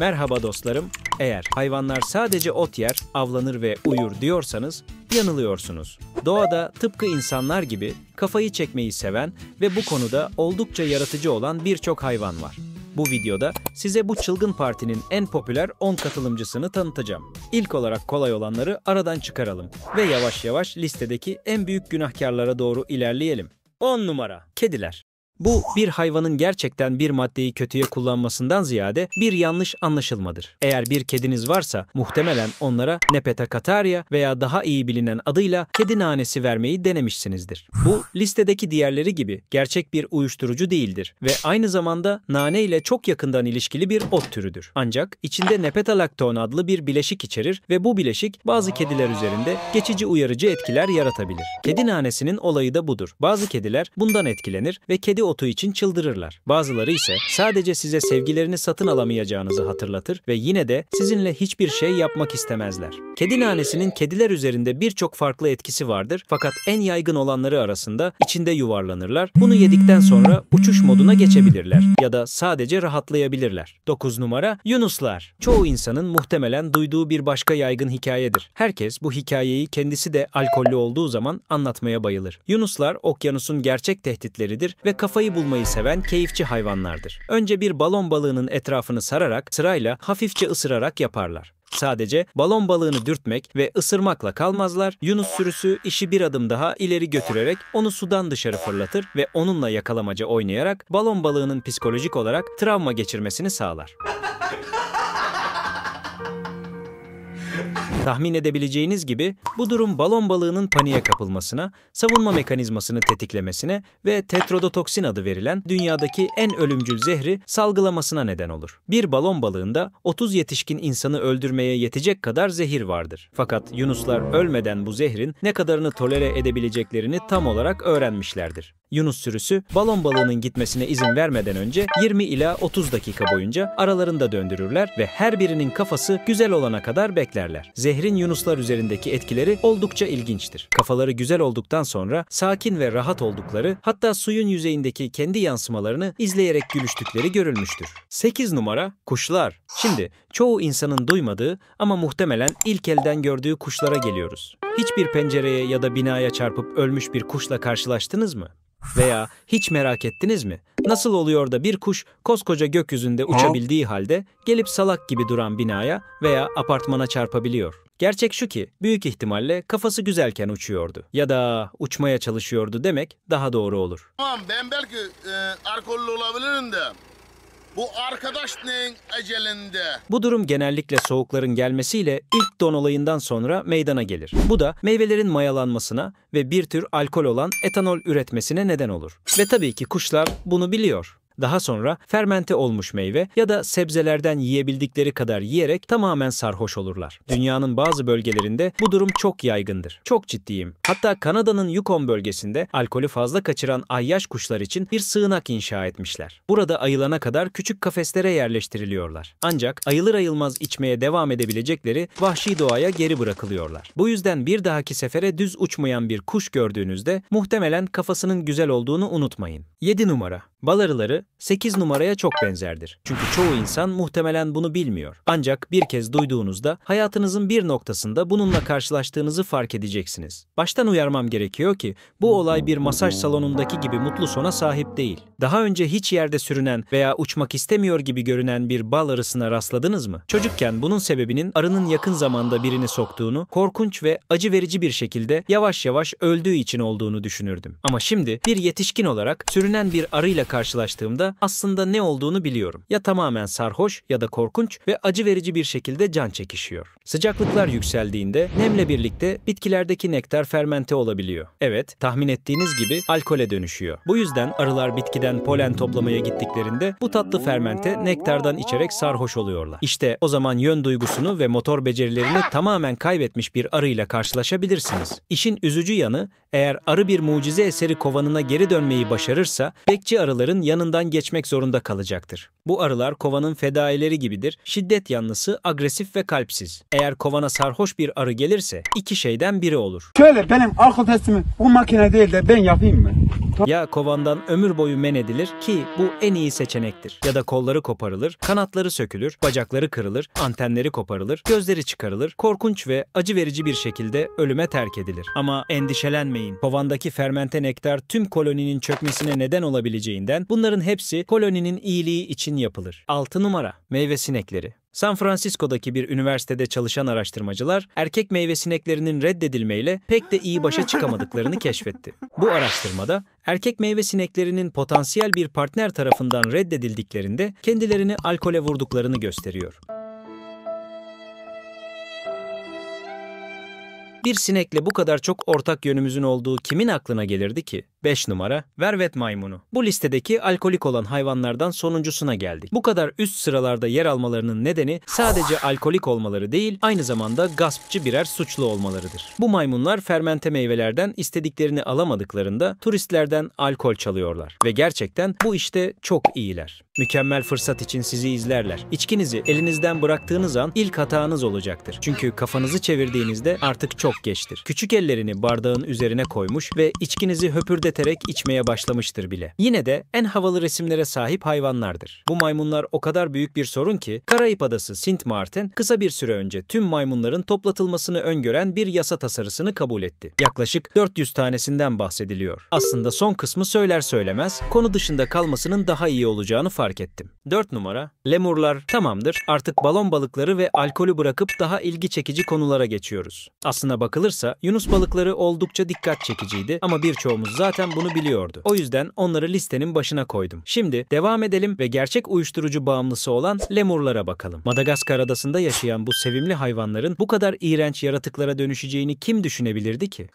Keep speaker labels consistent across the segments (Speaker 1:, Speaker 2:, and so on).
Speaker 1: Merhaba dostlarım. Eğer hayvanlar sadece ot yer, avlanır ve uyur diyorsanız yanılıyorsunuz. Doğada tıpkı insanlar gibi kafayı çekmeyi seven ve bu konuda oldukça yaratıcı olan birçok hayvan var. Bu videoda size bu çılgın partinin en popüler 10 katılımcısını tanıtacağım. İlk olarak kolay olanları aradan çıkaralım ve yavaş yavaş listedeki en büyük günahkarlara doğru ilerleyelim. 10 numara. Kediler. Bu bir hayvanın gerçekten bir maddeyi kötüye kullanmasından ziyade bir yanlış anlaşılmadır. Eğer bir kediniz varsa muhtemelen onlara nepeta Nepetacataria veya daha iyi bilinen adıyla kedi nanesi vermeyi denemişsinizdir. Bu listedeki diğerleri gibi gerçek bir uyuşturucu değildir ve aynı zamanda nane ile çok yakından ilişkili bir ot türüdür. Ancak içinde nepetalakton adlı bir bileşik içerir ve bu bileşik bazı kediler üzerinde geçici uyarıcı etkiler yaratabilir. Kedi nanesinin olayı da budur. Bazı kediler bundan etkilenir ve kedi otu için çıldırırlar. Bazıları ise sadece size sevgilerini satın alamayacağınızı hatırlatır ve yine de sizinle hiçbir şey yapmak istemezler. Kedi nanesinin kediler üzerinde birçok farklı etkisi vardır fakat en yaygın olanları arasında içinde yuvarlanırlar. Bunu yedikten sonra uçuş moduna geçebilirler ya da sadece rahatlayabilirler. 9 numara Yunuslar. Çoğu insanın muhtemelen duyduğu bir başka yaygın hikayedir. Herkes bu hikayeyi kendisi de alkollü olduğu zaman anlatmaya bayılır. Yunuslar okyanusun gerçek tehditleridir ve kafa kafayı bulmayı seven keyifçi hayvanlardır. Önce bir balon balığının etrafını sararak sırayla hafifçe ısırarak yaparlar. Sadece balon balığını dürtmek ve ısırmakla kalmazlar, Yunus sürüsü işi bir adım daha ileri götürerek onu sudan dışarı fırlatır ve onunla yakalamaca oynayarak balon balığının psikolojik olarak travma geçirmesini sağlar. Tahmin edebileceğiniz gibi bu durum balon balığının paniğe kapılmasına, savunma mekanizmasını tetiklemesine ve tetrodotoksin adı verilen dünyadaki en ölümcül zehri salgılamasına neden olur. Bir balon balığında 30 yetişkin insanı öldürmeye yetecek kadar zehir vardır. Fakat yunuslar ölmeden bu zehrin ne kadarını tolere edebileceklerini tam olarak öğrenmişlerdir. Yunus sürüsü balon balığının gitmesine izin vermeden önce 20 ila 30 dakika boyunca aralarında döndürürler ve her birinin kafası güzel olana kadar beklerler. Zehir şehrin yunuslar üzerindeki etkileri oldukça ilginçtir. Kafaları güzel olduktan sonra sakin ve rahat oldukları hatta suyun yüzeyindeki kendi yansımalarını izleyerek gülüştükleri görülmüştür. 8 numara kuşlar. Şimdi çoğu insanın duymadığı ama muhtemelen ilk elden gördüğü kuşlara geliyoruz. Hiçbir pencereye ya da binaya çarpıp ölmüş bir kuşla karşılaştınız mı? Veya hiç merak ettiniz mi? Nasıl oluyor da bir kuş koskoca gökyüzünde uçabildiği halde gelip salak gibi duran binaya veya apartmana çarpabiliyor? Gerçek şu ki büyük ihtimalle kafası güzelken uçuyordu. Ya da uçmaya çalışıyordu demek daha doğru olur. Tamam ben belki e, alkollü olabilirim de bu arkadaş neyin ecelinde? Bu durum genellikle soğukların gelmesiyle ilk don olayından sonra meydana gelir. Bu da meyvelerin mayalanmasına ve bir tür alkol olan etanol üretmesine neden olur. Ve tabii ki kuşlar bunu biliyor. Daha sonra fermente olmuş meyve ya da sebzelerden yiyebildikleri kadar yiyerek tamamen sarhoş olurlar. Dünyanın bazı bölgelerinde bu durum çok yaygındır. Çok ciddiyim. Hatta Kanada'nın Yukon bölgesinde alkolü fazla kaçıran ayyaş kuşlar için bir sığınak inşa etmişler. Burada ayılana kadar küçük kafeslere yerleştiriliyorlar. Ancak ayılır ayılmaz içmeye devam edebilecekleri vahşi doğaya geri bırakılıyorlar. Bu yüzden bir dahaki sefere düz uçmayan bir kuş gördüğünüzde muhtemelen kafasının güzel olduğunu unutmayın. 7 numara Bal arıları 8 numaraya çok benzerdir. Çünkü çoğu insan muhtemelen bunu bilmiyor. Ancak bir kez duyduğunuzda hayatınızın bir noktasında bununla karşılaştığınızı fark edeceksiniz. Baştan uyarmam gerekiyor ki bu olay bir masaj salonundaki gibi mutlu sona sahip değil. Daha önce hiç yerde sürünen veya uçmak istemiyor gibi görünen bir bal arısına rastladınız mı? Çocukken bunun sebebinin arının yakın zamanda birini soktuğunu, korkunç ve acı verici bir şekilde yavaş yavaş öldüğü için olduğunu düşünürdüm. Ama şimdi bir yetişkin olarak sürünen bir arıyla karşılaştığımda baktığımda aslında ne olduğunu biliyorum. Ya tamamen sarhoş ya da korkunç ve acı verici bir şekilde can çekişiyor. Sıcaklıklar yükseldiğinde nemle birlikte bitkilerdeki nektar fermente olabiliyor. Evet, tahmin ettiğiniz gibi alkole dönüşüyor. Bu yüzden arılar bitkiden polen toplamaya gittiklerinde bu tatlı fermente nektardan içerek sarhoş oluyorlar. İşte o zaman yön duygusunu ve motor becerilerini tamamen kaybetmiş bir arıyla karşılaşabilirsiniz. İşin üzücü yanı eğer arı bir mucize eseri kovanına geri dönmeyi başarırsa bekçi arıların yanından altından geçmek zorunda kalacaktır. Bu arılar kovanın fedaileri gibidir. Şiddet yanlısı, agresif ve kalpsiz. Eğer kovana sarhoş bir arı gelirse iki şeyden biri olur. Şöyle benim alkol testimi bu makine değil de ben yapayım mı? Ya kovandan ömür boyu men edilir ki bu en iyi seçenektir. Ya da kolları koparılır, kanatları sökülür, bacakları kırılır, antenleri koparılır, gözleri çıkarılır, korkunç ve acı verici bir şekilde ölüme terk edilir. Ama endişelenmeyin. Kovandaki fermente nektar tüm koloninin çökmesine neden olabileceğinden bunların hepsi koloninin iyiliği için yapılır. 6 numara meyve sinekleri. San Francisco'daki bir üniversitede çalışan araştırmacılar erkek meyve sineklerinin reddedilmeyle pek de iyi başa çıkamadıklarını keşfetti. Bu araştırmada erkek meyve sineklerinin potansiyel bir partner tarafından reddedildiklerinde kendilerini alkole vurduklarını gösteriyor. Bir sinekle bu kadar çok ortak yönümüzün olduğu kimin aklına gelirdi ki? 5 numara vervet maymunu. Bu listedeki alkolik olan hayvanlardan sonuncusuna geldik. Bu kadar üst sıralarda yer almalarının nedeni sadece alkolik olmaları değil, aynı zamanda gaspçı birer suçlu olmalarıdır. Bu maymunlar fermente meyvelerden istediklerini alamadıklarında turistlerden alkol çalıyorlar ve gerçekten bu işte çok iyiler. Mükemmel fırsat için sizi izlerler. İçkinizi elinizden bıraktığınız an ilk hatanız olacaktır. Çünkü kafanızı çevirdiğinizde artık çok geçtir. Küçük ellerini bardağın üzerine koymuş ve içkinizi höpürdeterek içmeye başlamıştır bile. Yine de en havalı resimlere sahip hayvanlardır. Bu maymunlar o kadar büyük bir sorun ki Karayip Adası Sint Maarten kısa bir süre önce tüm maymunların toplatılmasını öngören bir yasa tasarısını kabul etti. Yaklaşık 400 tanesinden bahsediliyor. Aslında son kısmı söyler söylemez konu dışında kalmasının daha iyi olacağını fark ettim. 4 numara Lemurlar tamamdır artık balon balıkları ve alkolü bırakıp daha ilgi çekici konulara geçiyoruz. Aslında. bak bakılırsa Yunus balıkları oldukça dikkat çekiciydi ama birçoğumuz zaten bunu biliyordu. O yüzden onları listenin başına koydum. Şimdi devam edelim ve gerçek uyuşturucu bağımlısı olan lemurlara bakalım. Madagaskar adasında yaşayan bu sevimli hayvanların bu kadar iğrenç yaratıklara dönüşeceğini kim düşünebilirdi ki?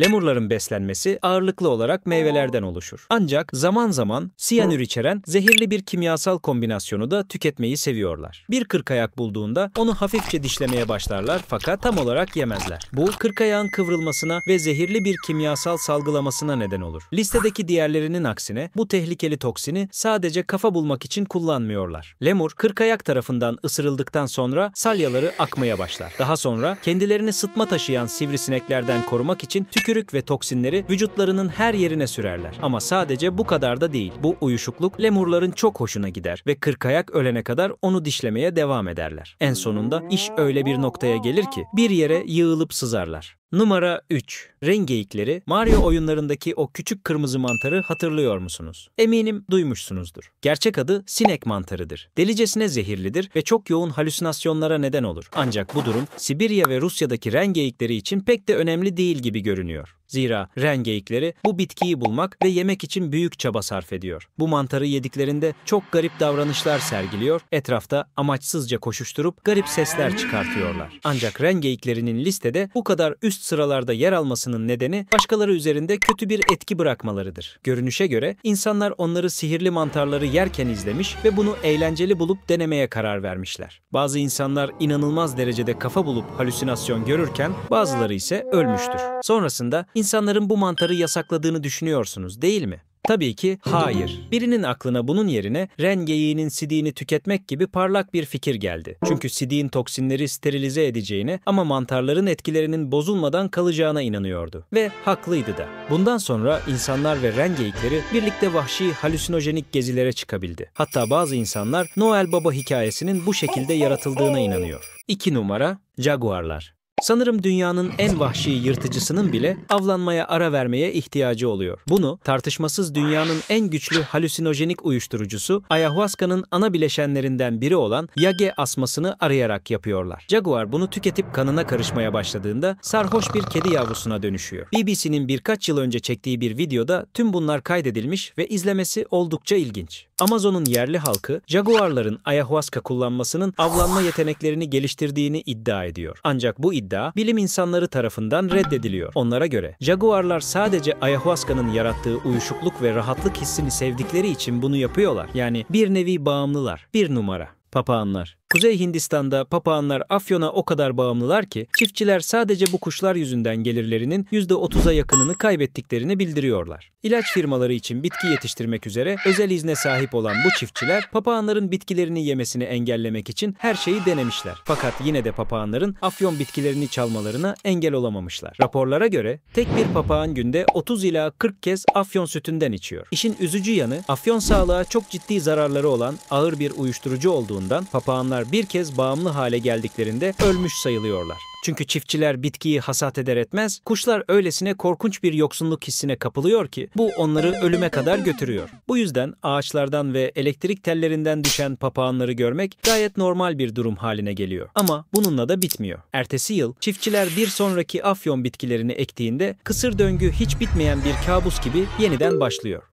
Speaker 1: Lemurların beslenmesi ağırlıklı olarak meyvelerden oluşur. Ancak zaman zaman siyanür içeren zehirli bir kimyasal kombinasyonu da tüketmeyi seviyorlar. Bir kırkayak bulduğunda onu hafifçe dişlemeye başlarlar fakat tam olarak yemezler. Bu kırkayağın kıvrılmasına ve zehirli bir kimyasal salgılamasına neden olur. Listedeki diğerlerinin aksine bu tehlikeli toksini sadece kafa bulmak için kullanmıyorlar. Lemur kırkayak tarafından ısırıldıktan sonra salyaları akmaya başlar. Daha sonra kendilerini sıtma taşıyan sivrisineklerden korumak için tüketmeyi tükürük ve toksinleri vücutlarının her yerine sürerler. Ama sadece bu kadar da değil. Bu uyuşukluk lemurların çok hoşuna gider ve kırkayak ölene kadar onu dişlemeye devam ederler. En sonunda iş öyle bir noktaya gelir ki bir yere yığılıp sızarlar. Numara 3. Rengeyikleri Mario oyunlarındaki o küçük kırmızı mantarı hatırlıyor musunuz? Eminim duymuşsunuzdur. Gerçek adı sinek mantarıdır. Delicesine zehirlidir ve çok yoğun halüsinasyonlara neden olur. Ancak bu durum Sibirya ve Rusya'daki rengeyikleri için pek de önemli değil gibi görünüyor. Zira ren geyikleri bu bitkiyi bulmak ve yemek için büyük çaba sarf ediyor. Bu mantarı yediklerinde çok garip davranışlar sergiliyor, etrafta amaçsızca koşuşturup garip sesler çıkartıyorlar. Ancak ren geyiklerinin listede bu kadar üst sıralarda yer almasının nedeni başkaları üzerinde kötü bir etki bırakmalarıdır. Görünüşe göre insanlar onları sihirli mantarları yerken izlemiş ve bunu eğlenceli bulup denemeye karar vermişler. Bazı insanlar inanılmaz derecede kafa bulup halüsinasyon görürken bazıları ise ölmüştür. Sonrasında İnsanların bu mantarı yasakladığını düşünüyorsunuz değil mi? Tabii ki hayır. Birinin aklına bunun yerine ren geyiğinin sidiğini tüketmek gibi parlak bir fikir geldi. Çünkü sidiğin toksinleri sterilize edeceğine ama mantarların etkilerinin bozulmadan kalacağına inanıyordu. Ve haklıydı da. Bundan sonra insanlar ve ren geyikleri birlikte vahşi halüsinojenik gezilere çıkabildi. Hatta bazı insanlar Noel Baba hikayesinin bu şekilde yaratıldığına inanıyor. 2 numara Jaguarlar Sanırım dünyanın en vahşi yırtıcısının bile avlanmaya ara vermeye ihtiyacı oluyor. Bunu tartışmasız dünyanın en güçlü halüsinojenik uyuşturucusu ayahuasca'nın ana bileşenlerinden biri olan yage asmasını arayarak yapıyorlar. Jaguar bunu tüketip kanına karışmaya başladığında sarhoş bir kedi yavrusuna dönüşüyor. BBC'nin birkaç yıl önce çektiği bir videoda tüm bunlar kaydedilmiş ve izlemesi oldukça ilginç. Amazon'un yerli halkı jaguarların ayahuasca kullanmasının avlanma yeteneklerini geliştirdiğini iddia ediyor. Ancak bu iddia iddia bilim insanları tarafından reddediliyor. Onlara göre jaguarlar sadece ayahuasca'nın yarattığı uyuşukluk ve rahatlık hissini sevdikleri için bunu yapıyorlar. Yani bir nevi bağımlılar. Bir numara. Papağanlar. Kuzey Hindistan'da papağanlar afyona o kadar bağımlılar ki çiftçiler sadece bu kuşlar yüzünden gelirlerinin %30'a yakınını kaybettiklerini bildiriyorlar. İlaç firmaları için bitki yetiştirmek üzere özel izne sahip olan bu çiftçiler papağanların bitkilerini yemesini engellemek için her şeyi denemişler. Fakat yine de papağanların afyon bitkilerini çalmalarına engel olamamışlar. Raporlara göre tek bir papağan günde 30 ila 40 kez afyon sütünden içiyor. İşin üzücü yanı afyon sağlığa çok ciddi zararları olan ağır bir uyuşturucu olduğundan papağanlar bir kez bağımlı hale geldiklerinde ölmüş sayılıyorlar. Çünkü çiftçiler bitkiyi hasat eder etmez, kuşlar öylesine korkunç bir yoksunluk hissine kapılıyor ki bu onları ölüme kadar götürüyor. Bu yüzden ağaçlardan ve elektrik tellerinden düşen papağanları görmek gayet normal bir durum haline geliyor. Ama bununla da bitmiyor. Ertesi yıl çiftçiler bir sonraki afyon bitkilerini ektiğinde kısır döngü hiç bitmeyen bir kabus gibi yeniden başlıyor.